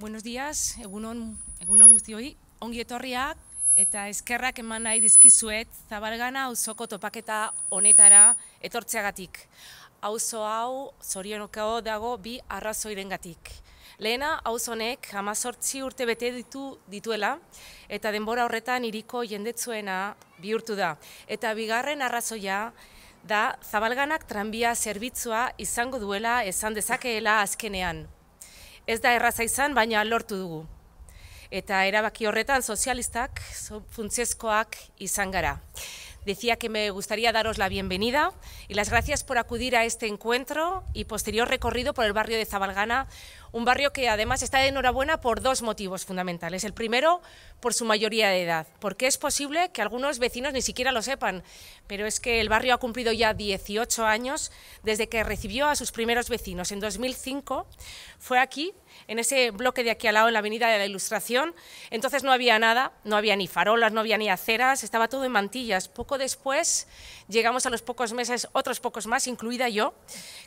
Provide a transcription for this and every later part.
Buenos dias, egunon guzti hoi, ongi etorriak eta eskerrak eman nahi dizkizuet zabalgana auzoko topaketa honetara etortzeagatik. Auzo hau zorionokeo dago bi arrazoiren gatik. Lehena, honek hamazortzi urte bete ditu dituela eta denbora horretan iriko jendetzuena bihurtu da. Eta bigarren arrazoia da zabalganak tranbia zerbitzua izango duela esan dezakeela azkenean. Ez da erraza izan baina lortu dugu. Eta erabaki horretan sozialistak funtzieskoak izan gara. decía que me gustaría daros la bienvenida y las gracias por acudir a este encuentro y posterior recorrido por el barrio de Zabalgana, un barrio que además está de enhorabuena por dos motivos fundamentales. El primero, por su mayoría de edad, porque es posible que algunos vecinos ni siquiera lo sepan, pero es que el barrio ha cumplido ya 18 años desde que recibió a sus primeros vecinos. En 2005 fue aquí en ese bloque de aquí al lado, en la Avenida de la Ilustración. Entonces no había nada, no había ni farolas, no había ni aceras, estaba todo en mantillas. Poco después llegamos a los pocos meses, otros pocos más, incluida yo,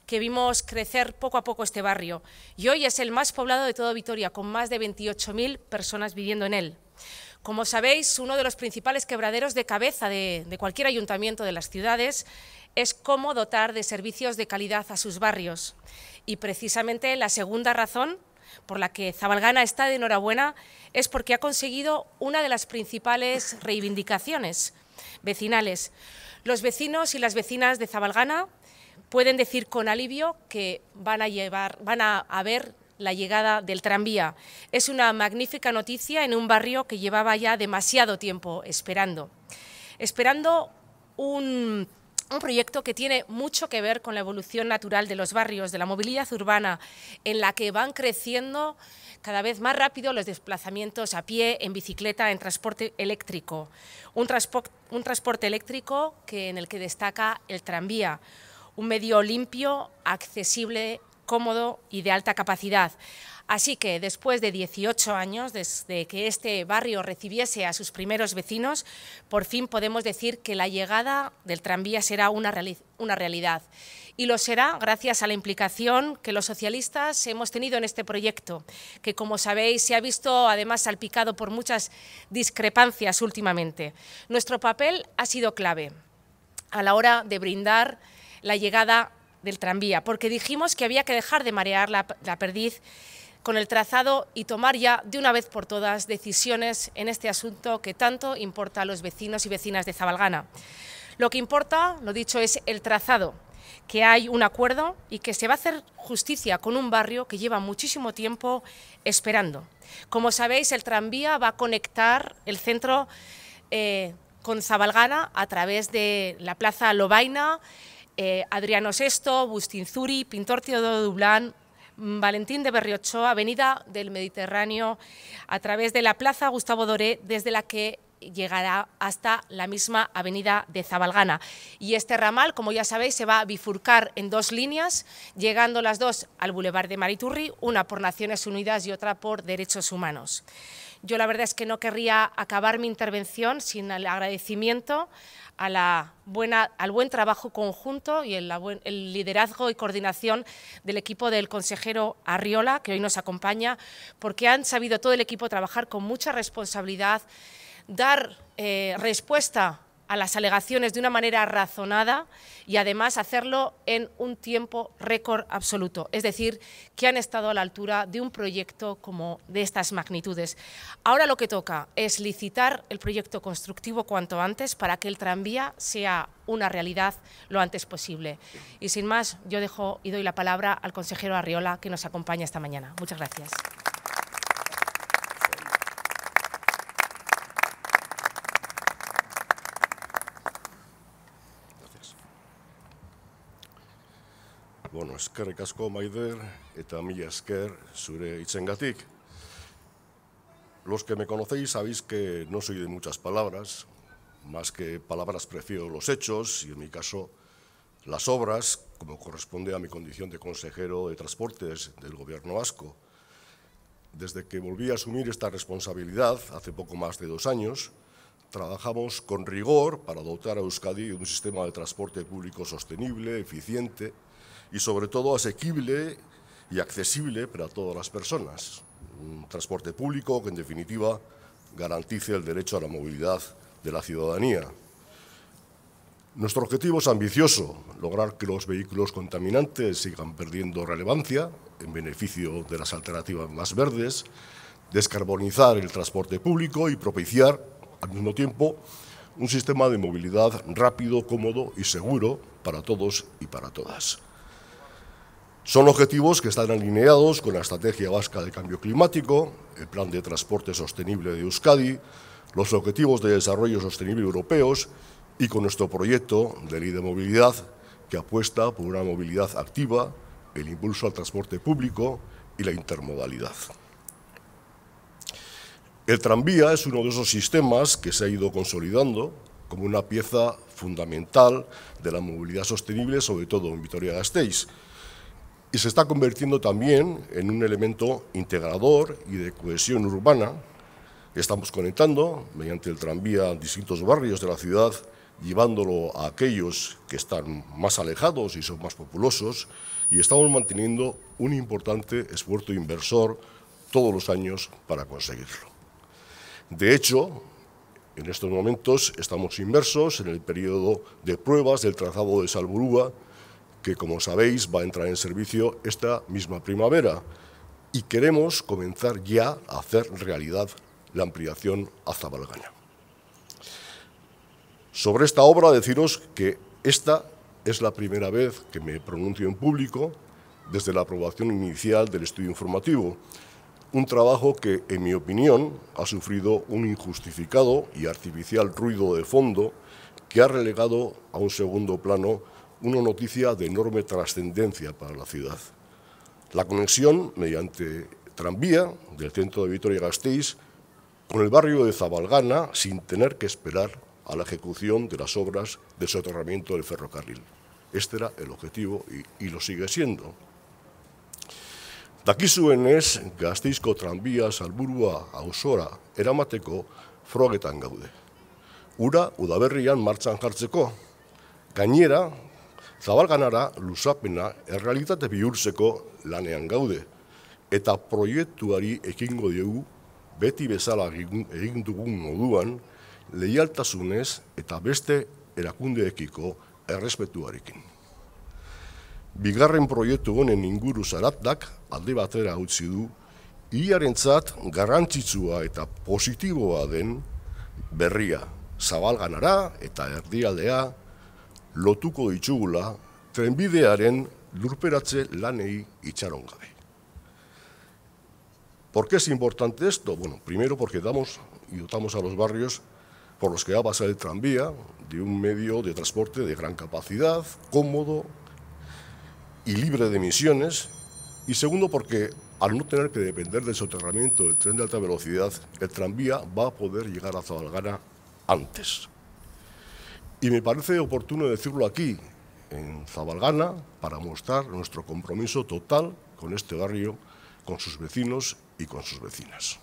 que vimos crecer poco a poco este barrio. Y hoy es el más poblado de toda Vitoria, con más de 28.000 personas viviendo en él. Como sabéis, uno de los principales quebraderos de cabeza de, cualquier ayuntamiento de las ciudades es cómo dotar de servicios de calidad a sus barrios. Y precisamente la segunda razón por la que Zabalgana está de enhorabuena es porque ha conseguido una de las principales reivindicaciones vecinales. Los vecinos y las vecinas de Zabalgana pueden decir con alivio que van a, llevar, van a ver la llegada del tranvía. Es una magnífica noticia en un barrio que llevaba ya demasiado tiempo esperando. Esperando un un proyecto que tiene mucho que ver con la evolución natural de los barrios, de la movilidad urbana, en la que van creciendo cada vez más rápido los desplazamientos a pie, en bicicleta, en transporte eléctrico. Un, transporte eléctrico que, en el que destaca el tranvía, un medio limpio, accesible, cómodo y de alta capacidad, Así que después de 18 años, desde que este barrio recibiese a sus primeros vecinos, por fin podemos decir que la llegada del tranvía será una, realidad. Y lo será gracias a la implicación que los socialistas hemos tenido en este proyecto, que como sabéis se ha visto además salpicado por muchas discrepancias últimamente. Nuestro papel ha sido clave a la hora de brindar la llegada del tranvía, porque dijimos que había que dejar de marear la perdiz con el trazado y tomar ya de una vez por todas decisiones en este asunto que tanto importa a los vecinos y vecinas de Zabalgana. Lo que importa, lo dicho, es el trazado, que hay un acuerdo y que se va a hacer justicia con un barrio que lleva muchísimo tiempo esperando. Como sabéis, el tranvía va a conectar el centro eh, con Zabalgana a través de la Plaza Lobaina, eh, Adriano VI, Bustinzuri, Pintor Teodoro Dublán, Mm, Valentín de Berriochoa, Avenida del Mediterráneo, a través de la Plaza Gustavo Doré, desde la que llegará hasta la misma avenida de Zabalgana. Y este ramal, como ya sabéis, se va a bifurcar en dos líneas, llegando las dos al Boulevard de Mariturri, una por Naciones Unidas y otra por Derechos Humanos. Yo la verdad es que no querría acabar mi intervención sin el agradecimiento a la buena, al buen trabajo conjunto y el, el, liderazgo y coordinación del equipo del consejero Arriola, que hoy nos acompaña, porque han sabido todo el equipo trabajar con mucha responsabilidad, dar eh, respuesta a las alegaciones de una manera razonada y además hacerlo en un tiempo récord absoluto. Es decir, que han estado a la altura de un proyecto como de estas magnitudes. Ahora lo que toca es licitar el proyecto constructivo cuanto antes para que el tranvía sea una realidad lo antes posible. Y sin más, yo dejo y doy la palabra al consejero Arriola que nos acompaña esta mañana. Muchas gracias. Bueno, eskerrik asko maider eta mila esker zure itzengatik. Los que me conocéis sabéis que no soy de muchas palabras, más que palabras prefiero los hechos y en mi caso las obras, como corresponde a mi condición de consejero de transportes del gobierno vasco. Desde que volví a asumir esta responsabilidad, hace poco más de dos años, trabajamos con rigor para dotar a Euskadi de un sistema de transporte público sostenible, eficiente, y sobre todo asequible y accesible para todas las personas. Un transporte público que en definitiva garantice el derecho a la movilidad de la ciudadanía. Nuestro objetivo es ambicioso, lograr que los vehículos contaminantes sigan perdiendo relevancia en beneficio de las alternativas más verdes, descarbonizar el transporte público y propiciar, al mismo tiempo, un sistema de movilidad rápido, cómodo y seguro para todos y para todas. Son objetivos que están alineados con la Estrategia Vasca de Cambio Climático, el Plan de Transporte Sostenible de Euskadi, los Objetivos de Desarrollo Sostenible Europeos y con nuestro proyecto de Ley de Movilidad que apuesta por una movilidad activa, el impulso al transporte público y la intermodalidad. El tranvía es uno de esos sistemas que se ha ido consolidando como una pieza fundamental de la movilidad sostenible, sobre todo en Vitoria-Gasteiz, y se está convirtiendo también en un elemento integrador y de cohesión urbana. Estamos conectando mediante el tranvía distintos barrios de la ciudad, llevándolo a aquellos que están más alejados y son más populosos, y estamos manteniendo un importante esfuerzo inversor todos los años para conseguirlo. De hecho, en estos momentos estamos inmersos en el periodo de pruebas del trazado de Salburúa, que como sabéis va a entrar en servicio esta misma primavera y queremos comenzar ya a hacer realidad la ampliación a Zabalgaña. Sobre esta obra deciros que esta es la primera vez que me pronuncio en público desde la aprobación inicial del estudio informativo, un trabajo que, en mi opinión, ha sufrido un injustificado y artificial ruido de fondo que ha relegado a un segundo plano una noticia de enorme trascendencia para la ciudad. La conexión mediante tranvía del centro de Vitoria-Gasteiz con el barrio de Zabalgana sin tener que esperar a la ejecución de las obras de soterramiento del ferrocarril. Este era el objetivo y, lo sigue siendo. ...Gasteiz Gasteizko tranbia salburua ausora eramateko frogetan gaude. Ura udaberrian martxan jartzeko. Gainera, Zabalganara luzapena errealitate bihurtzeko lanean gaude, eta proiektuari ekingo diegu beti bezala egin moduan leialtasunez eta beste erakundeekiko errespetuarekin. Bigarren proiektu honen inguru zaratak alde batera utzi du, iarentzat garrantzitsua eta positiboa den berria zabalganara eta erdialdea lotuko ditugula trenbidearen lurperatze lanei y Charongade. ¿Por qué es importante esto? Bueno, primero porque damos y dotamos a los barrios por los que va a pasar el tranvía de un medio de transporte de gran capacidad, cómodo y libre de emisiones. Y segundo porque al no tener que depender del soterramiento del tren de alta velocidad, el tranvía va a poder llegar a Zabalgana antes. Y me parece oportuno decirlo aquí, en Zabalgana, para mostrar nuestro compromiso total con este barrio, con sus vecinos y con sus vecinas.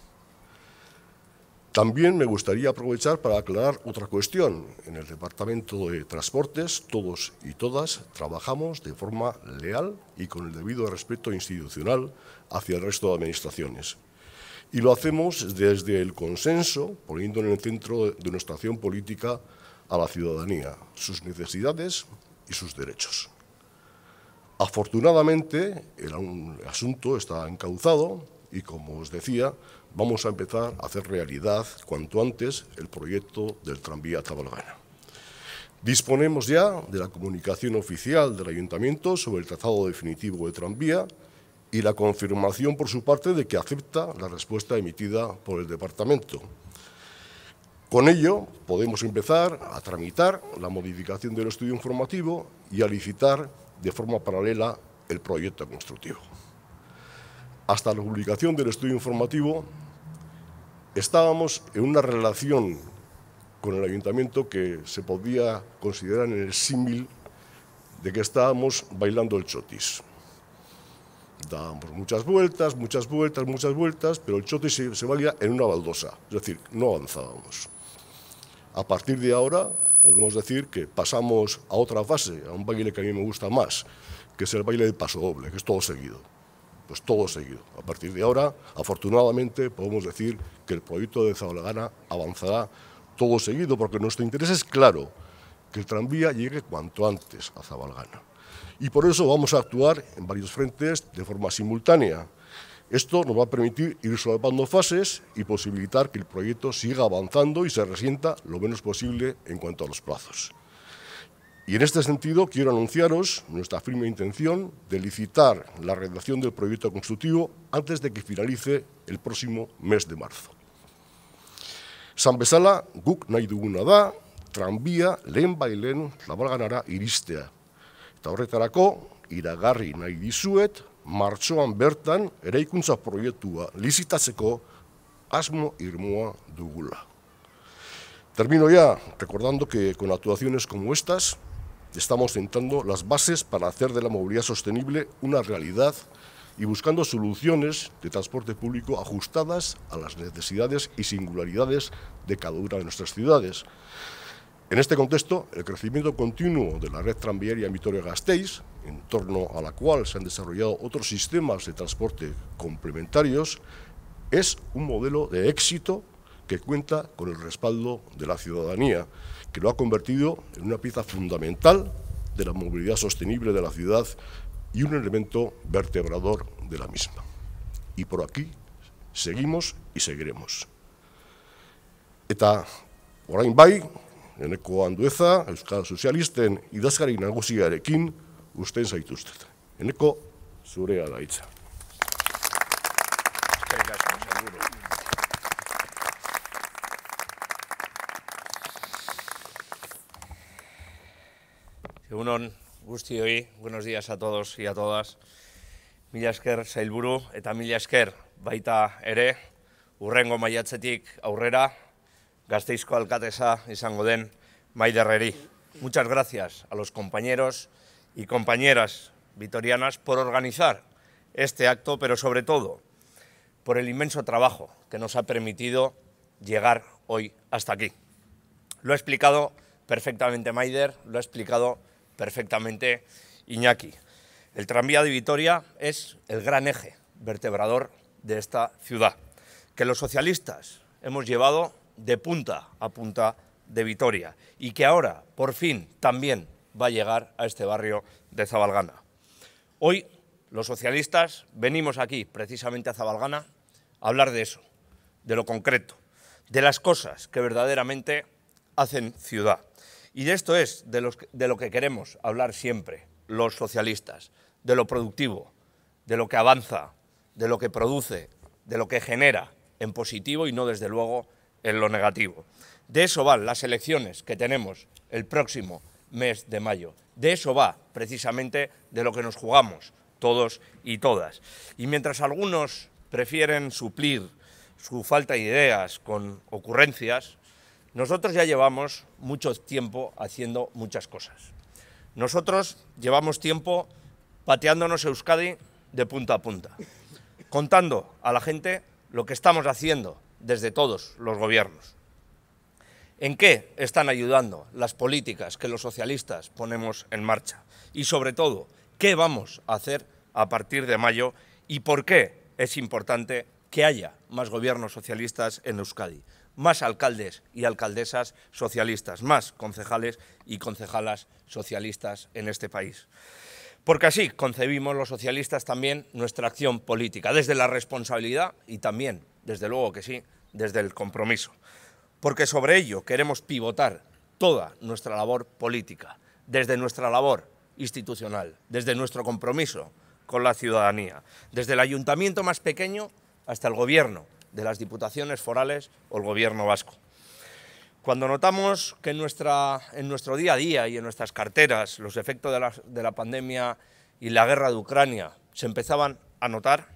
También me gustaría aprovechar para aclarar otra cuestión. En el Departamento de Transportes, todos y todas trabajamos de forma leal y con el debido respeto institucional hacia el resto de administraciones. Y lo hacemos desde el consenso, poniendo en el centro de nuestra acción política a la ciudadanía sus necesidades y sus derechos. Afortunadamente, el asunto está encauzado y, como os decía, vamos a empezar a hacer realidad cuanto antes el proyecto del tranvía Tabalgana. Disponemos ya de la comunicación oficial del Ayuntamiento sobre el trazado definitivo del tranvía y la confirmación por su parte de que acepta la respuesta emitida por el Departamento, con ello, podemos empezar a tramitar la modificación del estudio informativo y a licitar de forma paralela el proyecto constructivo. Hasta la publicación del estudio informativo estábamos en una relación con el ayuntamiento que se podía considerar en el símil de que estábamos bailando el chotis. Dábamos muchas vueltas, muchas vueltas, muchas vueltas, pero el chotis se, valía en una baldosa, es decir, no avanzábamos. A partir de ahora podemos decir que pasamos a otra fase, a un baile que a mí me gusta más, que es el baile de paso doble, que es todo seguido. Pues todo seguido. A partir de ahora, afortunadamente, podemos decir que el proyecto de Zabalagana avanzará todo seguido, porque nuestro interés es claro, que el tranvía llegue cuanto antes a Zabalgana. Y por eso vamos a actuar en varios frentes de forma simultánea. Esto nos va a permitir ir solapando fases y posibilitar que el proyecto siga avanzando y se resienta lo menos posible en cuanto a los plazos. Y en este sentido quiero anunciaros nuestra firme intención de licitar la redacción del proyecto constructivo antes de que finalice el próximo mes de marzo. San Besala, guk da, tranbia iristea. Eta horretarako, iragarri martxoan bertan eraikuntza proiektua lizitatzeko asmo irmoa dugula. Termino ya recordando que con actuaciones como estas estamos sentando las bases para hacer de la movilidad sostenible una realidad y buscando soluciones de transporte público ajustadas a las necesidades y singularidades de cada una de nuestras ciudades. En este contexto, el crecimiento continuo de la red tranviaria Vitoria-Gasteiz, en torno a la cual se han desarrollado otros sistemas de transporte complementarios, es un modelo de éxito que cuenta con el respaldo de la ciudadanía, que lo ha convertido en una pieza fundamental de la movilidad sostenible de la ciudad y un elemento vertebrador de la misma. Y por aquí seguimos y seguiremos. Eta orain bai, eneko handueza, Euskal Sozialisten idazkari nagusiarekin usten zaituztet. Eneko zurea da Egunon, guzti hoi, buenos días a todos y a todas. Mila esker zailburu eta mila esker baita ere, urrengo maiatzetik aurrera, Gasteizko alcatesa izango Maider Rerí. Muchas gracias a los compañeros y compañeras vitorianas por organizar este acto, pero sobre todo por el inmenso trabajo que nos ha permitido llegar hoy hasta aquí. Lo ha explicado perfectamente Maider, lo ha explicado perfectamente Iñaki. El tranvía de Vitoria es el gran eje vertebrador de esta ciudad, que los socialistas hemos llevado de punta a punta de Vitoria y que ahora, por fin, también va a llegar a este barrio de Zabalgana. Hoy los socialistas venimos aquí, precisamente a Zabalgana, a hablar de eso, de lo concreto, de las cosas que verdaderamente hacen ciudad. Y de esto es de, de lo que queremos hablar siempre los socialistas, de lo productivo, de lo que avanza, de lo que produce, de lo que genera en positivo y no desde luego en lo negativo. De eso van las elecciones que tenemos el próximo mes de mayo. De eso va precisamente de lo que nos jugamos todos y todas. Y mientras algunos prefieren suplir su falta de ideas con ocurrencias, nosotros ya llevamos mucho tiempo haciendo muchas cosas. Nosotros llevamos tiempo pateándonos Euskadi de punta a punta, contando a la gente lo que estamos haciendo desde todos los gobiernos. ¿En qué están ayudando las políticas que los socialistas ponemos en marcha? Y sobre todo, ¿qué vamos a hacer a partir de mayo y por qué es importante que haya más gobiernos socialistas en Euskadi? Más alcaldes y alcaldesas socialistas, más concejales y concejalas socialistas en este país. Porque así concebimos los socialistas también nuestra acción política, desde la responsabilidad y también, desde luego que sí, desde el compromiso. Porque sobre ello queremos pivotar toda nuestra labor política, desde nuestra labor institucional, desde nuestro compromiso con la ciudadanía, desde el ayuntamiento más pequeño hasta el gobierno de las diputaciones forales o el gobierno vasco. Cuando notamos que en, nuestro día a día y en nuestras carteras los efectos de la, de la pandemia y la guerra de Ucrania se empezaban a notar,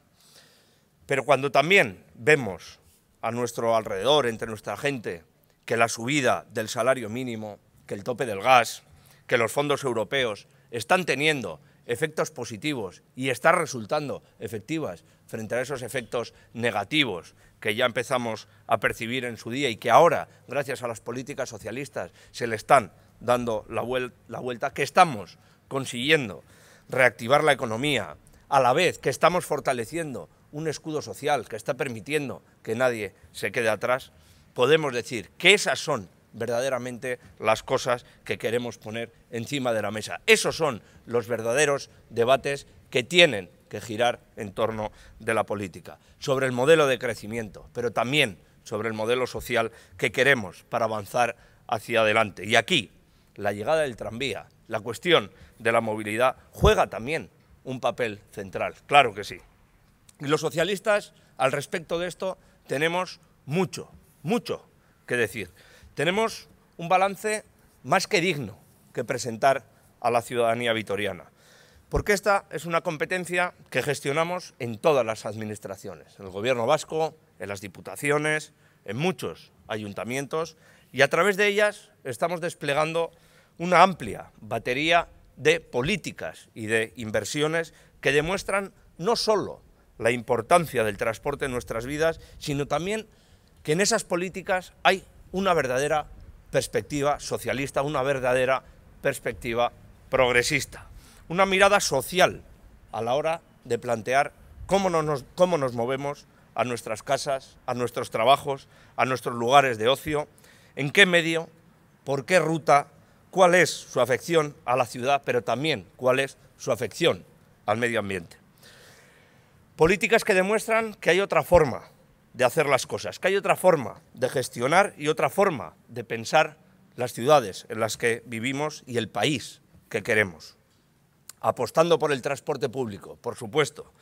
pero cuando también vemos a nuestro alrededor, entre nuestra gente, que la subida del salario mínimo, que el tope del gas, que los fondos europeos están teniendo efectos positivos y están resultando efectivas frente a esos efectos negativos que ya empezamos a percibir en su día y que ahora, gracias a las políticas socialistas, se le están dando la, vuelta, que estamos consiguiendo reactivar la economía, a la vez que estamos fortaleciendo un escudo social que está permitiendo que nadie se quede atrás, podemos decir que esas son verdaderamente las cosas que queremos poner encima de la mesa. Esos son los verdaderos debates que tienen que girar en torno de la política, sobre el modelo de crecimiento, pero también sobre el modelo social que queremos para avanzar hacia adelante. Y aquí, la llegada del tranvía, la cuestión de la movilidad, juega también un papel central, claro que sí. Y los socialistas, al respecto de esto, tenemos mucho, mucho que decir. Tenemos un balance más que digno que presentar a la ciudadanía vitoriana. Porque esta es una competencia que gestionamos en todas las administraciones, en el gobierno vasco, en las diputaciones, en muchos ayuntamientos y a través de ellas estamos desplegando una amplia batería de políticas y de inversiones que demuestran no solo la importancia del transporte en nuestras vidas, sino también que en esas políticas hay una verdadera perspectiva socialista, una verdadera perspectiva progresista una mirada social a la hora de plantear cómo nos, cómo nos movemos a nuestras casas, a nuestros trabajos, a nuestros lugares de ocio, en qué medio, por qué ruta, cuál es su afección a la ciudad, pero también cuál es su afección al medio ambiente. Políticas que demuestran que hay otra forma de hacer las cosas, que hay otra forma de gestionar y otra forma de pensar las ciudades en las que vivimos y el país que queremos apostando por el transporte público, por supuesto,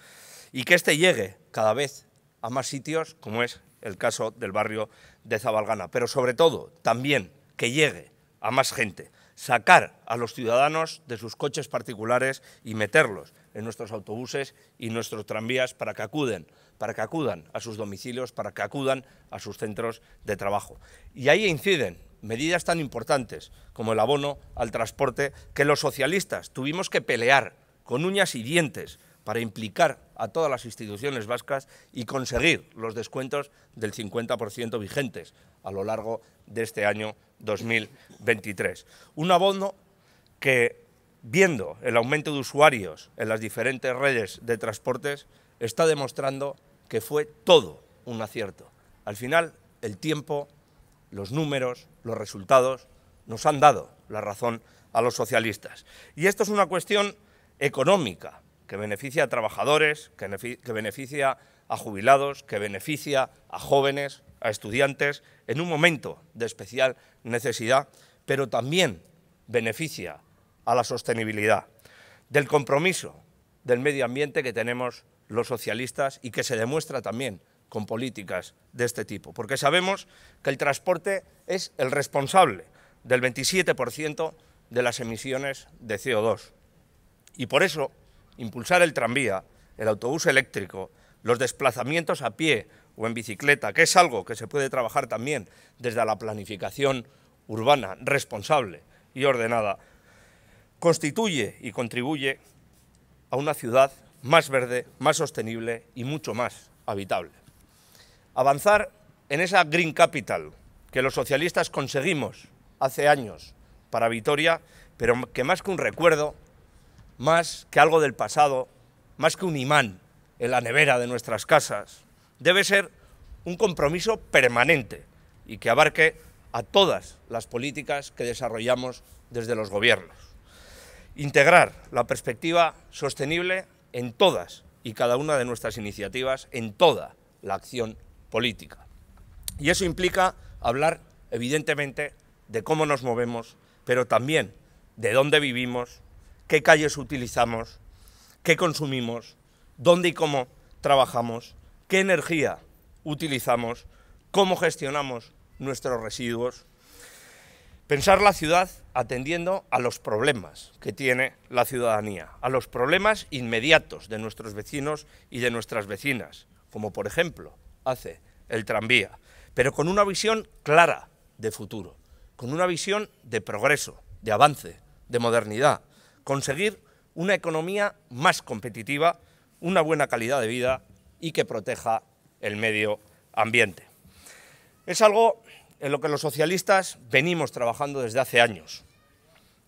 y que éste llegue cada vez a más sitios, como es el caso del barrio de Zabalgana, pero sobre todo también que llegue a más gente, sacar a los ciudadanos de sus coches particulares y meterlos en nuestros autobuses y nuestros tranvías para que acuden, para que acudan a sus domicilios, para que acudan a sus centros de trabajo. Y ahí inciden medidas tan importantes como el abono al transporte que los socialistas tuvimos que pelear con uñas y dientes para implicar a todas las instituciones vascas y conseguir los descuentos del 50% vigentes a lo largo de este año 2023. Un abono que, viendo el aumento de usuarios en las diferentes redes de transportes, está demostrando que fue todo un acierto. Al final, el tiempo los números, los resultados, nos han dado la razón a los socialistas. Y esto es una cuestión económica, que beneficia a trabajadores, que beneficia a jubilados, que beneficia a jóvenes, a estudiantes, en un momento de especial necesidad, pero también beneficia a la sostenibilidad, del compromiso del medio ambiente que tenemos los socialistas y que se demuestra también con políticas de este tipo, porque sabemos que el transporte es el responsable del 27% de las emisiones de CO2. Y por eso, impulsar el tranvía, el autobús eléctrico, los desplazamientos a pie o en bicicleta, que es algo que se puede trabajar también desde la planificación urbana responsable y ordenada, constituye y contribuye a una ciudad más verde, más sostenible y mucho más habitable avanzar en esa Green Capital que los socialistas conseguimos hace años para Vitoria, pero que más que un recuerdo, más que algo del pasado, más que un imán en la nevera de nuestras casas, debe ser un compromiso permanente y que abarque a todas las políticas que desarrollamos desde los gobiernos. Integrar la perspectiva sostenible en todas y cada una de nuestras iniciativas, en toda la acción política. Y eso implica hablar, evidentemente, de cómo nos movemos, pero también de dónde vivimos, qué calles utilizamos, qué consumimos, dónde y cómo trabajamos, qué energía utilizamos, cómo gestionamos nuestros residuos. Pensar la ciudad atendiendo a los problemas que tiene la ciudadanía, a los problemas inmediatos de nuestros vecinos y de nuestras vecinas, como por ejemplo hace el tranvía, pero con una visión clara de futuro, con una visión de progreso, de avance, de modernidad, conseguir una economía más competitiva, una buena calidad de vida y que proteja el medio ambiente. Es algo en lo que los socialistas venimos trabajando desde hace años,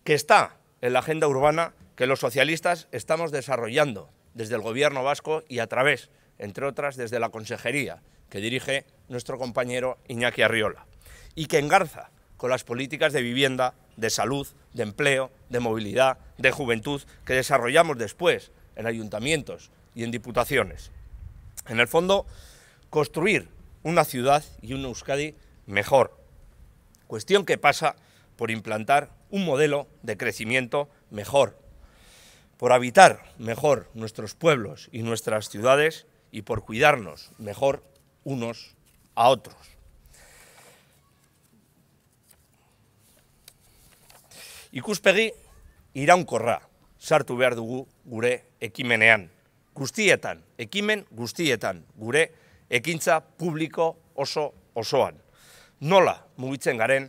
que está en la agenda urbana que los socialistas estamos desarrollando desde el gobierno vasco y a través entre otras desde la consejería que dirige nuestro compañero Iñaki Arriola, y que engarza con las políticas de vivienda, de salud, de empleo, de movilidad, de juventud, que desarrollamos después en ayuntamientos y en diputaciones. En el fondo, construir una ciudad y un Euskadi mejor. Cuestión que pasa por implantar un modelo de crecimiento mejor, por habitar mejor nuestros pueblos y nuestras ciudades y por cuidarnos mejor unos a otros. Ikuspegi iraunkorra sartu behar dugu gure ekimenean. Guztietan, ekimen guztietan, gure ekintza publiko oso osoan. Nola mugitzen garen,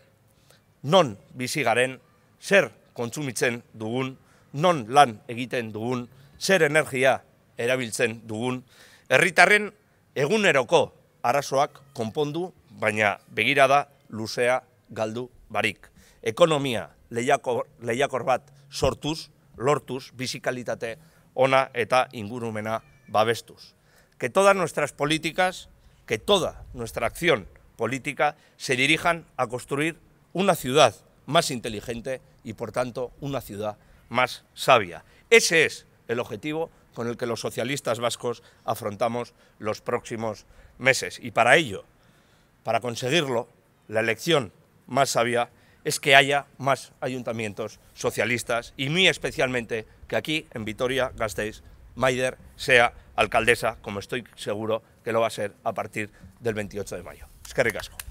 non bizi garen, zer kontsumitzen dugun, non lan egiten dugun, zer energia erabiltzen dugun, herritarren eguneroko arazoak konpondu, baina begira da luzea galdu barik. Ekonomia lehiakor, bat sortuz, lortuz, bizikalitate ona eta ingurumena babestuz. Que todas nuestras políticas, que toda nuestra acción política se dirijan a construir una ciudad más inteligente y por tanto una ciudad más sabia. Ese es el objetivo con el que los socialistas vascos afrontamos los próximos meses. Y para ello, para conseguirlo, la elección más sabia es que haya más ayuntamientos socialistas y muy especialmente que aquí en Vitoria-Gasteiz Maider sea alcaldesa, como estoy seguro que lo va a ser a partir del 28 de mayo. Es que ricasco.